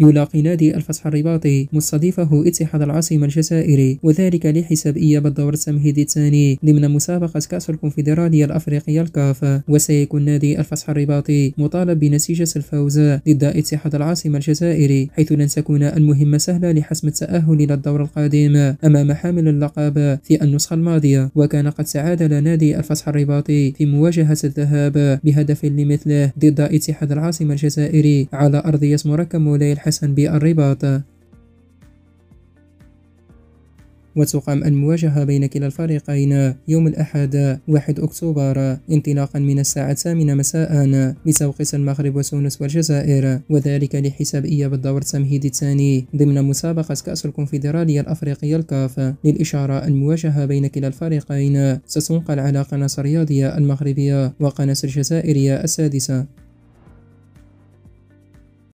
يلاقي نادي الفتح الرباطي مستضيفه اتحاد العاصمة الجزائري وذلك لحساب إياب الدور التمهيدي الثاني ضمن مسابقة كأس الكونفدرالية الأفريقية الكاف وسيكون نادي الفتح الرباطي مطالب بنتيجة الفوز ضد اتحاد العاصمة الجزائري حيث لن تكون المهمة سهلة لحسم التأهل إلى الدور القادم أمام حامل اللقب في النسخة الماضية وكان قد تعادل نادي الفتح الرباطي في مواجهة الذهاب بهدف لمثله ضد اتحاد العاصمة الجزائري على أرضية مركب مولاي الحسن بالرباط وتقام المواجهة بين كلا الفريقين يوم الأحد 1 أكتوبر انطلاقا من الساعة الثامنة مساء بتوقيت المغرب وتونس والجزائر وذلك لحساب إياب الدور التمهيدي الثاني ضمن مسابقة كأس الكونفدرالية الأفريقية الكاف للإشارة المواجهة بين كلا الفريقين ستنقل على قناة الرياضية المغربية وقناة الجزائرية السادسة